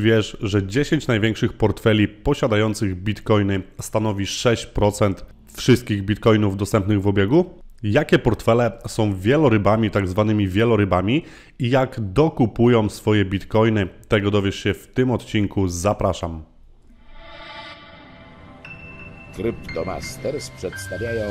wiesz, że 10 największych portfeli posiadających bitcoiny stanowi 6% wszystkich bitcoinów dostępnych w obiegu? Jakie portfele są wielorybami, tak zwanymi wielorybami i jak dokupują swoje bitcoiny? Tego dowiesz się w tym odcinku. Zapraszam. Cryptomasters przedstawiają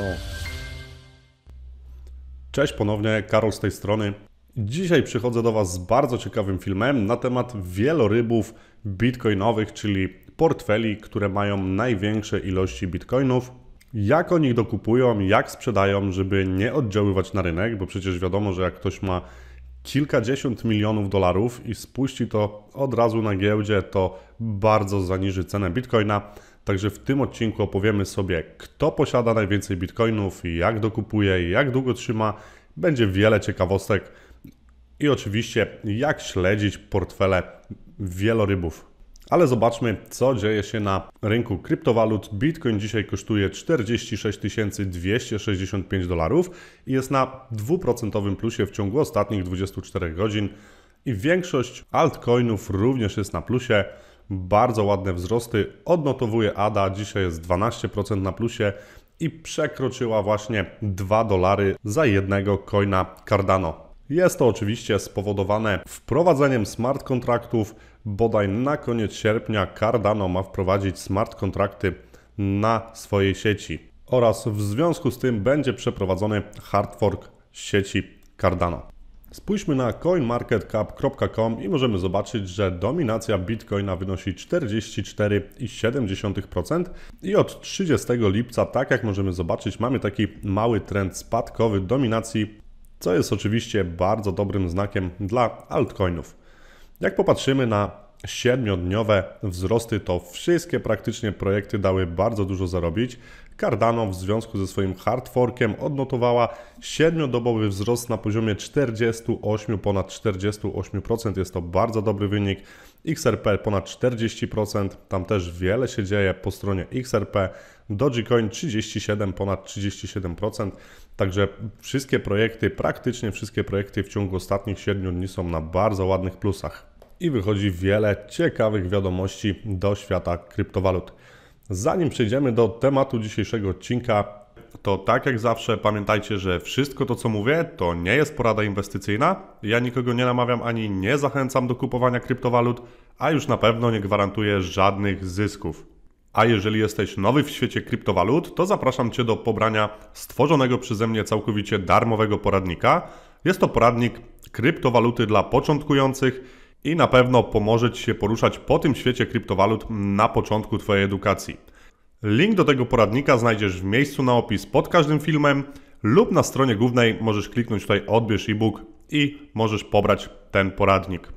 Cześć ponownie, Karol z tej strony. Dzisiaj przychodzę do Was z bardzo ciekawym filmem na temat wielorybów bitcoinowych, czyli portfeli, które mają największe ilości bitcoinów. Jak oni dokupują, jak sprzedają, żeby nie oddziaływać na rynek, bo przecież wiadomo, że jak ktoś ma kilkadziesiąt milionów dolarów i spuści to od razu na giełdzie, to bardzo zaniży cenę bitcoina. Także w tym odcinku opowiemy sobie, kto posiada najwięcej bitcoinów, jak dokupuje, jak długo trzyma. Będzie wiele ciekawostek i oczywiście jak śledzić portfele wielorybów. Ale zobaczmy, co dzieje się na rynku kryptowalut. Bitcoin dzisiaj kosztuje 46 265 dolarów i jest na dwuprocentowym plusie w ciągu ostatnich 24 godzin. I większość altcoinów również jest na plusie. Bardzo ładne wzrosty odnotowuje ADA. Dzisiaj jest 12% na plusie i przekroczyła właśnie 2 dolary za jednego coina Cardano. Jest to oczywiście spowodowane wprowadzeniem smart kontraktów. Bodaj na koniec sierpnia Cardano ma wprowadzić smart kontrakty na swojej sieci oraz w związku z tym będzie przeprowadzony hard fork sieci Cardano. Spójrzmy na coinmarketcap.com i możemy zobaczyć, że dominacja Bitcoina wynosi 44,7% i od 30 lipca, tak jak możemy zobaczyć, mamy taki mały trend spadkowy dominacji co jest oczywiście bardzo dobrym znakiem dla altcoinów. Jak popatrzymy na 7-dniowe wzrosty, to wszystkie praktycznie projekty dały bardzo dużo zarobić. Cardano w związku ze swoim hard forkiem odnotowała 7-dobowy wzrost na poziomie 48, ponad 48%. Jest to bardzo dobry wynik. XRP ponad 40%, tam też wiele się dzieje po stronie XRP, Dogecoin 37, ponad 37%, także wszystkie projekty, praktycznie wszystkie projekty w ciągu ostatnich 7 dni są na bardzo ładnych plusach i wychodzi wiele ciekawych wiadomości do świata kryptowalut. Zanim przejdziemy do tematu dzisiejszego odcinka, to tak jak zawsze pamiętajcie, że wszystko to co mówię to nie jest porada inwestycyjna. Ja nikogo nie namawiam ani nie zachęcam do kupowania kryptowalut, a już na pewno nie gwarantuję żadnych zysków. A jeżeli jesteś nowy w świecie kryptowalut, to zapraszam Cię do pobrania stworzonego przeze mnie całkowicie darmowego poradnika. Jest to poradnik kryptowaluty dla początkujących i na pewno pomoże Ci się poruszać po tym świecie kryptowalut na początku Twojej edukacji. Link do tego poradnika znajdziesz w miejscu na opis pod każdym filmem lub na stronie głównej możesz kliknąć tutaj odbierz e-book i możesz pobrać ten poradnik.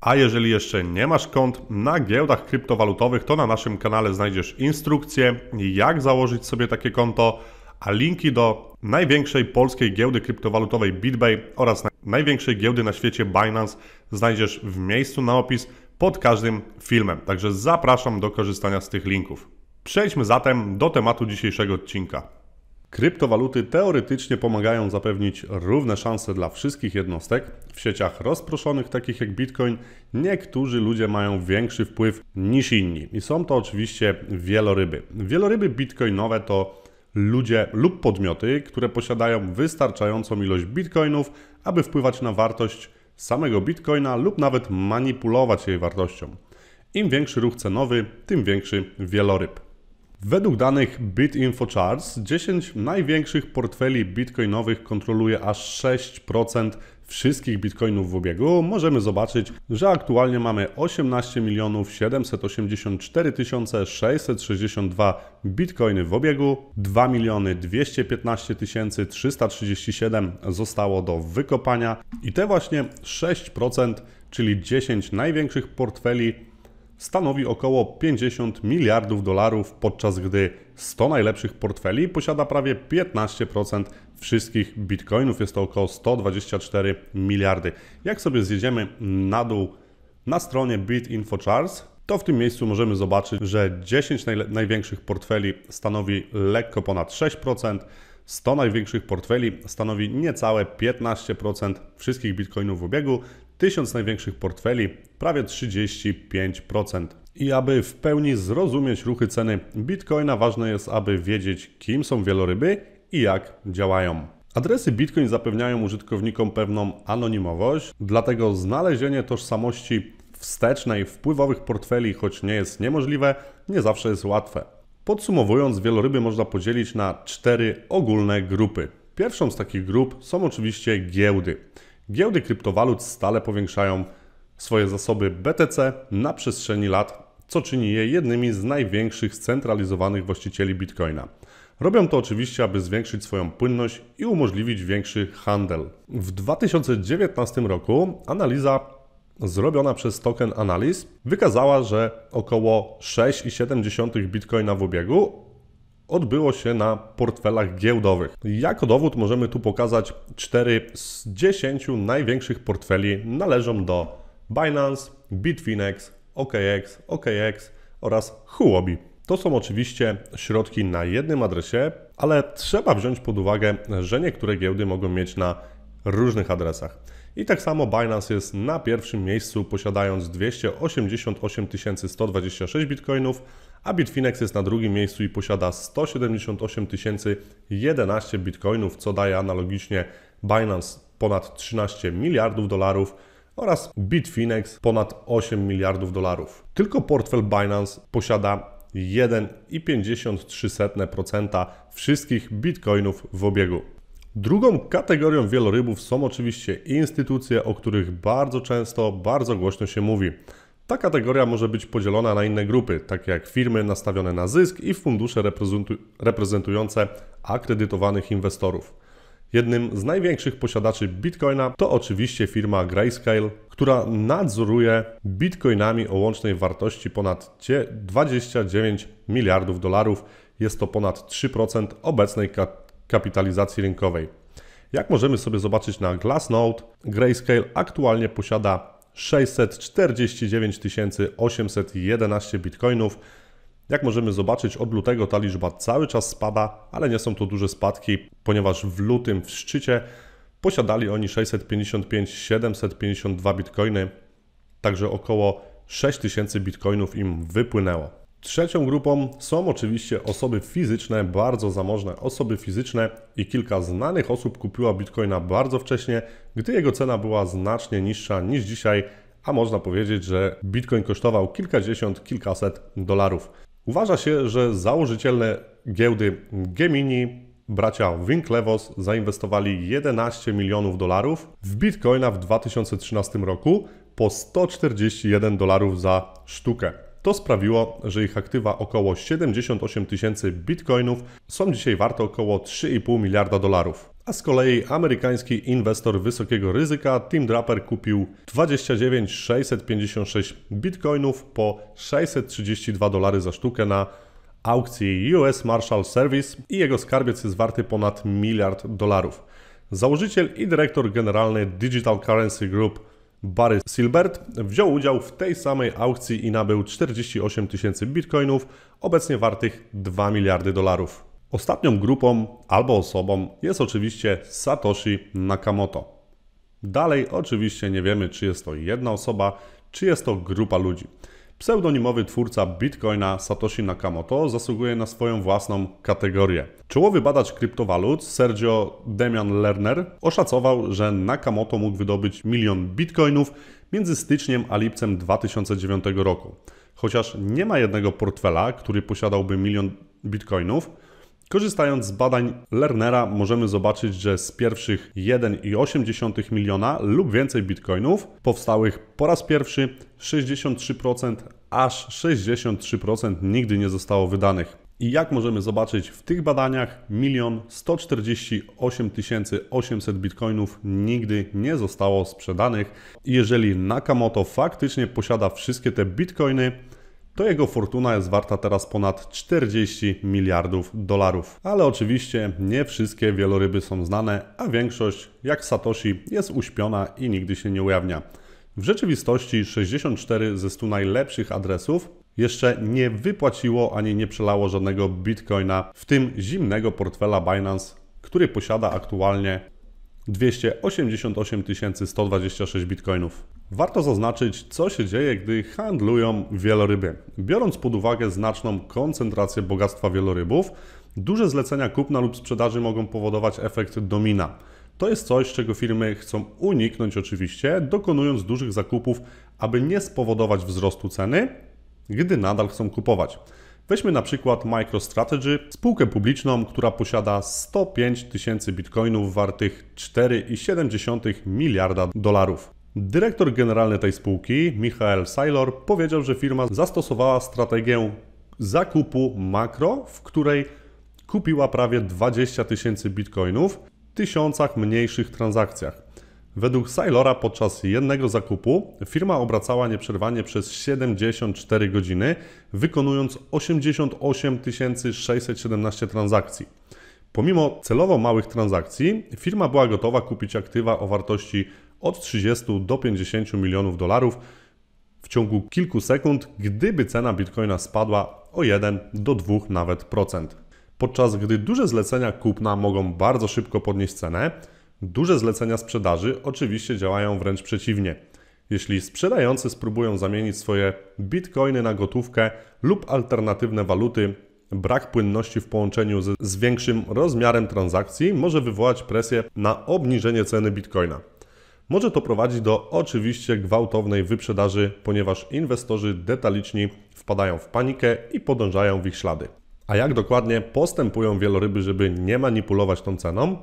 A jeżeli jeszcze nie masz kont na giełdach kryptowalutowych, to na naszym kanale znajdziesz instrukcję, jak założyć sobie takie konto, a linki do największej polskiej giełdy kryptowalutowej BitBay oraz największej giełdy na świecie Binance znajdziesz w miejscu na opis pod każdym filmem. Także zapraszam do korzystania z tych linków. Przejdźmy zatem do tematu dzisiejszego odcinka. Kryptowaluty teoretycznie pomagają zapewnić równe szanse dla wszystkich jednostek. W sieciach rozproszonych, takich jak Bitcoin, niektórzy ludzie mają większy wpływ niż inni. I są to oczywiście wieloryby. Wieloryby bitcoinowe to ludzie lub podmioty, które posiadają wystarczającą ilość bitcoinów, aby wpływać na wartość samego bitcoina lub nawet manipulować jej wartością. Im większy ruch cenowy, tym większy wieloryb. Według danych BitInfoCharts, 10 największych portfeli bitcoinowych kontroluje aż 6% wszystkich bitcoinów w obiegu, możemy zobaczyć, że aktualnie mamy 18 784 662 bitcoiny w obiegu, 2 215 337 zostało do wykopania i te właśnie 6%, czyli 10 największych portfeli stanowi około 50 miliardów dolarów, podczas gdy 100 najlepszych portfeli posiada prawie 15% wszystkich bitcoinów. Jest to około 124 miliardy. Jak sobie zjedziemy na dół na stronie BitInfoCharts, to w tym miejscu możemy zobaczyć, że 10 naj największych portfeli stanowi lekko ponad 6%. 100 największych portfeli stanowi niecałe 15% wszystkich bitcoinów w obiegu, 1000 największych portfeli prawie 35%. I aby w pełni zrozumieć ruchy ceny Bitcoina, ważne jest, aby wiedzieć, kim są wieloryby i jak działają. Adresy Bitcoin zapewniają użytkownikom pewną anonimowość, dlatego znalezienie tożsamości wstecznej wpływowych portfeli, choć nie jest niemożliwe, nie zawsze jest łatwe. Podsumowując, wieloryby można podzielić na cztery ogólne grupy. Pierwszą z takich grup są oczywiście giełdy. Giełdy kryptowalut stale powiększają swoje zasoby BTC na przestrzeni lat, co czyni je jednymi z największych scentralizowanych właścicieli bitcoina. Robią to oczywiście, aby zwiększyć swoją płynność i umożliwić większy handel. W 2019 roku analiza zrobiona przez Token Analiz wykazała, że około 6,7 bitcoina w obiegu odbyło się na portfelach giełdowych. Jako dowód możemy tu pokazać 4 z 10 największych portfeli należą do Binance, Bitfinex, OKX, OKX oraz Huobi. To są oczywiście środki na jednym adresie, ale trzeba wziąć pod uwagę, że niektóre giełdy mogą mieć na różnych adresach. I tak samo Binance jest na pierwszym miejscu, posiadając 288 126 bitcoinów, a Bitfinex jest na drugim miejscu i posiada 178 011 bitcoinów, co daje analogicznie Binance ponad 13 miliardów dolarów oraz Bitfinex ponad 8 miliardów dolarów. Tylko portfel Binance posiada 1,53% wszystkich bitcoinów w obiegu. Drugą kategorią wielorybów są oczywiście instytucje, o których bardzo często, bardzo głośno się mówi. Ta kategoria może być podzielona na inne grupy, takie jak firmy nastawione na zysk i fundusze reprezentujące akredytowanych inwestorów. Jednym z największych posiadaczy Bitcoina to oczywiście firma Grayscale, która nadzoruje Bitcoinami o łącznej wartości ponad 29 miliardów dolarów. Jest to ponad 3% obecnej kapitalizacji rynkowej. Jak możemy sobie zobaczyć na Glassnode, Grayscale aktualnie posiada 649 811 bitcoinów. Jak możemy zobaczyć, od lutego ta liczba cały czas spada, ale nie są to duże spadki, ponieważ w lutym w szczycie posiadali oni 655 752 bitcoiny, także około 6000 bitcoinów im wypłynęło. Trzecią grupą są oczywiście osoby fizyczne, bardzo zamożne osoby fizyczne i kilka znanych osób kupiła bitcoina bardzo wcześnie, gdy jego cena była znacznie niższa niż dzisiaj, a można powiedzieć, że bitcoin kosztował kilkadziesiąt, kilkaset dolarów. Uważa się, że założyciele giełdy Gemini, bracia Winklevoss zainwestowali 11 milionów dolarów w bitcoina w 2013 roku po 141 dolarów za sztukę. To sprawiło, że ich aktywa około 78 tysięcy bitcoinów są dzisiaj warte około 3,5 miliarda dolarów. A z kolei amerykański inwestor wysokiego ryzyka Tim Draper kupił 29 656 bitcoinów po 632 dolary za sztukę na aukcji US Marshall Service i jego skarbiec jest warty ponad miliard dolarów. Założyciel i dyrektor generalny Digital Currency Group Barry Silbert wziął udział w tej samej aukcji i nabył 48 tysięcy bitcoinów, obecnie wartych 2 miliardy dolarów. Ostatnią grupą albo osobą jest oczywiście Satoshi Nakamoto. Dalej oczywiście nie wiemy, czy jest to jedna osoba, czy jest to grupa ludzi. Pseudonimowy twórca bitcoina Satoshi Nakamoto zasługuje na swoją własną kategorię. Czołowy badacz kryptowalut Sergio Demian Lerner oszacował, że Nakamoto mógł wydobyć milion bitcoinów między styczniem a lipcem 2009 roku. Chociaż nie ma jednego portfela, który posiadałby milion bitcoinów, Korzystając z badań Lernera możemy zobaczyć, że z pierwszych 1,8 miliona lub więcej bitcoinów powstałych po raz pierwszy 63%, aż 63% nigdy nie zostało wydanych. I jak możemy zobaczyć w tych badaniach 1 148 800 bitcoinów nigdy nie zostało sprzedanych. Jeżeli Nakamoto faktycznie posiada wszystkie te bitcoiny, to jego fortuna jest warta teraz ponad 40 miliardów dolarów. Ale oczywiście nie wszystkie wieloryby są znane, a większość, jak Satoshi, jest uśpiona i nigdy się nie ujawnia. W rzeczywistości 64 ze 100 najlepszych adresów jeszcze nie wypłaciło ani nie przelało żadnego bitcoina, w tym zimnego portfela Binance, który posiada aktualnie 288 126 bitcoinów. Warto zaznaczyć, co się dzieje, gdy handlują wieloryby. Biorąc pod uwagę znaczną koncentrację bogactwa wielorybów, duże zlecenia kupna lub sprzedaży mogą powodować efekt domina. To jest coś, czego firmy chcą uniknąć oczywiście, dokonując dużych zakupów, aby nie spowodować wzrostu ceny, gdy nadal chcą kupować. Weźmy na przykład MicroStrategy, spółkę publiczną, która posiada 105 tysięcy bitcoinów wartych 4,7 miliarda dolarów. Dyrektor generalny tej spółki, Michael Saylor, powiedział, że firma zastosowała strategię zakupu makro, w której kupiła prawie 20 tysięcy bitcoinów w tysiącach mniejszych transakcjach. Według Sailora podczas jednego zakupu firma obracała nieprzerwanie przez 74 godziny, wykonując 88 617 transakcji. Pomimo celowo małych transakcji, firma była gotowa kupić aktywa o wartości od 30 do 50 milionów dolarów w ciągu kilku sekund, gdyby cena bitcoina spadła o 1 do 2 nawet procent. Podczas gdy duże zlecenia kupna mogą bardzo szybko podnieść cenę, duże zlecenia sprzedaży oczywiście działają wręcz przeciwnie. Jeśli sprzedający spróbują zamienić swoje bitcoiny na gotówkę lub alternatywne waluty, brak płynności w połączeniu z, z większym rozmiarem transakcji może wywołać presję na obniżenie ceny bitcoina. Może to prowadzić do oczywiście gwałtownej wyprzedaży, ponieważ inwestorzy detaliczni wpadają w panikę i podążają w ich ślady. A jak dokładnie postępują wieloryby, żeby nie manipulować tą ceną?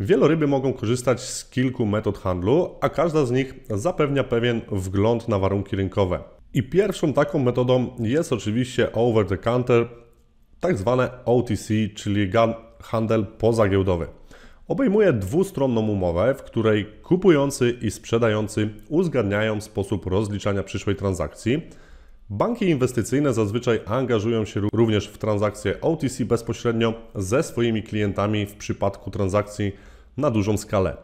Wieloryby mogą korzystać z kilku metod handlu, a każda z nich zapewnia pewien wgląd na warunki rynkowe. I pierwszą taką metodą jest oczywiście over the counter, tak zwane OTC, czyli handel pozagiełdowy obejmuje dwustronną umowę, w której kupujący i sprzedający uzgadniają sposób rozliczania przyszłej transakcji. Banki inwestycyjne zazwyczaj angażują się również w transakcje OTC bezpośrednio ze swoimi klientami w przypadku transakcji na dużą skalę.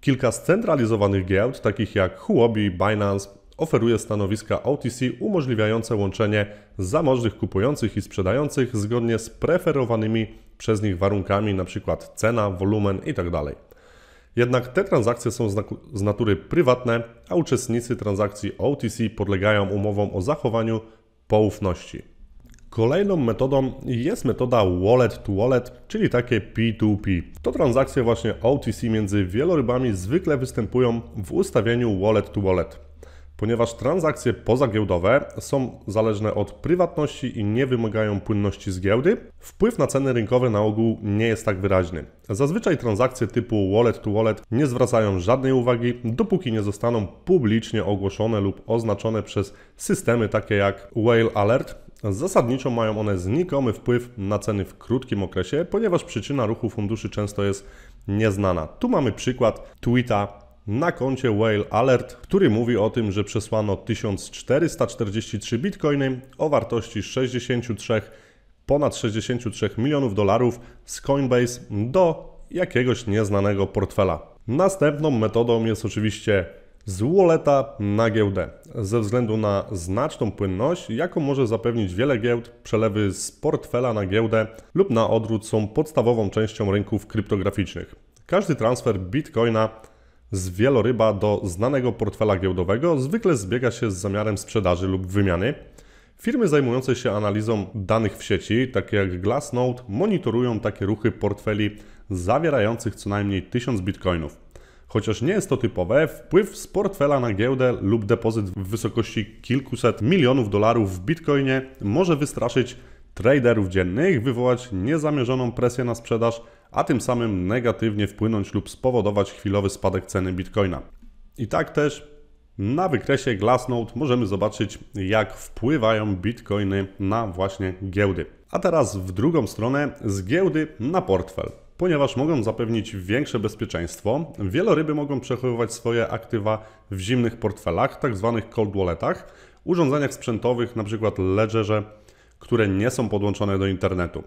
Kilka scentralizowanych giełd, takich jak Huobi, Binance, oferuje stanowiska OTC umożliwiające łączenie zamożnych kupujących i sprzedających zgodnie z preferowanymi przez nich warunkami, np. cena, wolumen itd. Tak Jednak te transakcje są z natury prywatne, a uczestnicy transakcji OTC podlegają umowom o zachowaniu poufności. Kolejną metodą jest metoda wallet to wallet, czyli takie P2P. To transakcje właśnie OTC między wielorybami zwykle występują w ustawieniu wallet to wallet ponieważ transakcje pozagiełdowe są zależne od prywatności i nie wymagają płynności z giełdy, wpływ na ceny rynkowe na ogół nie jest tak wyraźny. Zazwyczaj transakcje typu wallet to wallet nie zwracają żadnej uwagi, dopóki nie zostaną publicznie ogłoszone lub oznaczone przez systemy takie jak Whale Alert. Zasadniczo mają one znikomy wpływ na ceny w krótkim okresie, ponieważ przyczyna ruchu funduszy często jest nieznana. Tu mamy przykład tweeta na koncie Whale Alert, który mówi o tym, że przesłano 1443 bitcoiny o wartości 63 ponad 63 milionów dolarów z Coinbase do jakiegoś nieznanego portfela. Następną metodą jest oczywiście z walleta na giełdę. Ze względu na znaczną płynność, jaką może zapewnić wiele giełd, przelewy z portfela na giełdę lub na odwrót są podstawową częścią rynków kryptograficznych. Każdy transfer bitcoina z wieloryba do znanego portfela giełdowego zwykle zbiega się z zamiarem sprzedaży lub wymiany. Firmy zajmujące się analizą danych w sieci, takie jak Glassnode, monitorują takie ruchy portfeli zawierających co najmniej 1000 bitcoinów. Chociaż nie jest to typowe, wpływ z portfela na giełdę lub depozyt w wysokości kilkuset milionów dolarów w bitcoinie może wystraszyć traderów dziennych, wywołać niezamierzoną presję na sprzedaż a tym samym negatywnie wpłynąć lub spowodować chwilowy spadek ceny bitcoina. I tak też na wykresie Glassnode możemy zobaczyć, jak wpływają bitcoiny na właśnie giełdy. A teraz w drugą stronę z giełdy na portfel. Ponieważ mogą zapewnić większe bezpieczeństwo, wieloryby mogą przechowywać swoje aktywa w zimnych portfelach, tzw. Tak cold walletach, urządzeniach sprzętowych, np. ledgerze, które nie są podłączone do internetu.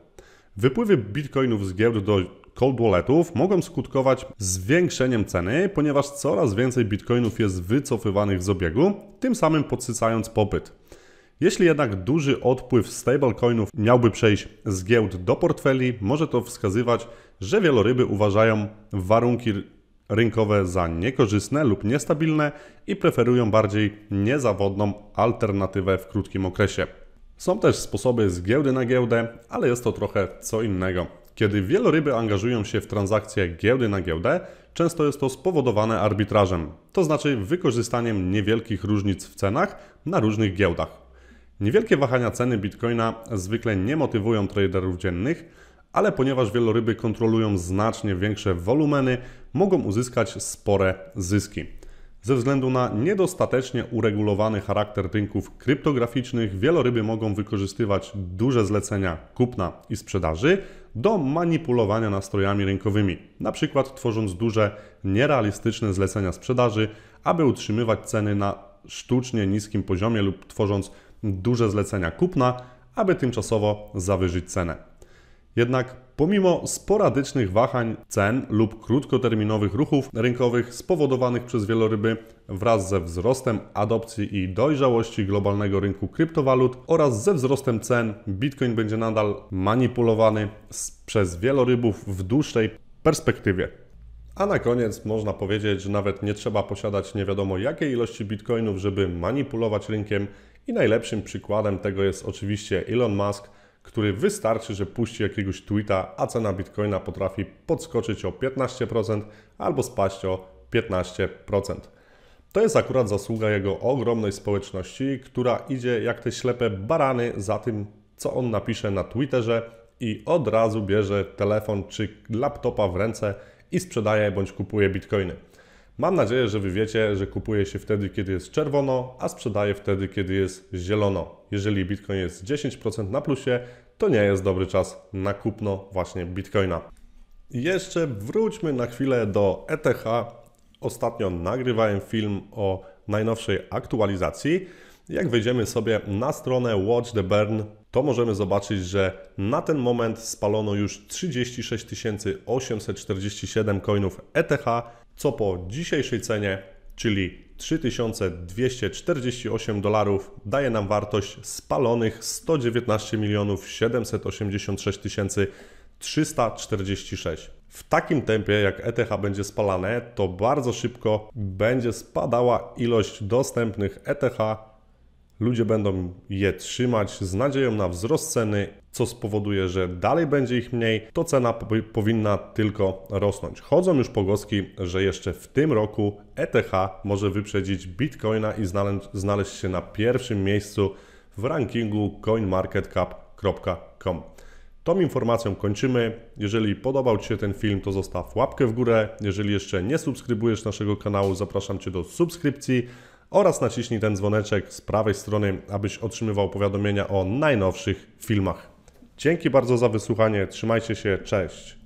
Wypływy bitcoinów z giełd do cold walletów mogą skutkować zwiększeniem ceny, ponieważ coraz więcej bitcoinów jest wycofywanych z obiegu, tym samym podsycając popyt. Jeśli jednak duży odpływ stablecoinów miałby przejść z giełd do portfeli, może to wskazywać, że wieloryby uważają warunki rynkowe za niekorzystne lub niestabilne i preferują bardziej niezawodną alternatywę w krótkim okresie. Są też sposoby z giełdy na giełdę, ale jest to trochę co innego. Kiedy wieloryby angażują się w transakcje giełdy na giełdę, często jest to spowodowane arbitrażem, to znaczy wykorzystaniem niewielkich różnic w cenach na różnych giełdach. Niewielkie wahania ceny bitcoina zwykle nie motywują traderów dziennych, ale ponieważ wieloryby kontrolują znacznie większe wolumeny, mogą uzyskać spore zyski. Ze względu na niedostatecznie uregulowany charakter rynków kryptograficznych, wieloryby mogą wykorzystywać duże zlecenia kupna i sprzedaży do manipulowania nastrojami rynkowymi, na przykład tworząc duże, nierealistyczne zlecenia sprzedaży, aby utrzymywać ceny na sztucznie niskim poziomie lub tworząc duże zlecenia kupna, aby tymczasowo zawyżyć cenę. Jednak pomimo sporadycznych wahań cen lub krótkoterminowych ruchów rynkowych spowodowanych przez wieloryby wraz ze wzrostem adopcji i dojrzałości globalnego rynku kryptowalut oraz ze wzrostem cen Bitcoin będzie nadal manipulowany przez wielorybów w dłuższej perspektywie. A na koniec można powiedzieć, że nawet nie trzeba posiadać nie wiadomo jakiej ilości bitcoinów, żeby manipulować rynkiem i najlepszym przykładem tego jest oczywiście Elon Musk, który wystarczy, że puści jakiegoś tweeta, a cena bitcoina potrafi podskoczyć o 15% albo spaść o 15%. To jest akurat zasługa jego ogromnej społeczności, która idzie jak te ślepe barany za tym, co on napisze na Twitterze i od razu bierze telefon czy laptopa w ręce i sprzedaje bądź kupuje bitcoiny. Mam nadzieję, że Wy wiecie, że kupuje się wtedy, kiedy jest czerwono, a sprzedaje wtedy, kiedy jest zielono. Jeżeli Bitcoin jest 10% na plusie, to nie jest dobry czas na kupno właśnie Bitcoina. jeszcze wróćmy na chwilę do ETH. Ostatnio nagrywałem film o najnowszej aktualizacji. Jak wejdziemy sobie na stronę Watch the Burn, to możemy zobaczyć, że na ten moment spalono już 36 847 coinów ETH, co po dzisiejszej cenie, czyli 3248 dolarów, daje nam wartość spalonych 119 milionów 786 346. W takim tempie, jak ETH będzie spalane, to bardzo szybko będzie spadała ilość dostępnych ETH Ludzie będą je trzymać z nadzieją na wzrost ceny, co spowoduje, że dalej będzie ich mniej, to cena powinna tylko rosnąć. Chodzą już pogłoski, że jeszcze w tym roku ETH może wyprzedzić Bitcoina i znaleźć, się na pierwszym miejscu w rankingu coinmarketcap.com. Tą informacją kończymy. Jeżeli podobał Ci się ten film, to zostaw łapkę w górę. Jeżeli jeszcze nie subskrybujesz naszego kanału, zapraszam Cię do subskrypcji oraz naciśnij ten dzwoneczek z prawej strony, abyś otrzymywał powiadomienia o najnowszych filmach. Dzięki bardzo za wysłuchanie, trzymajcie się, cześć!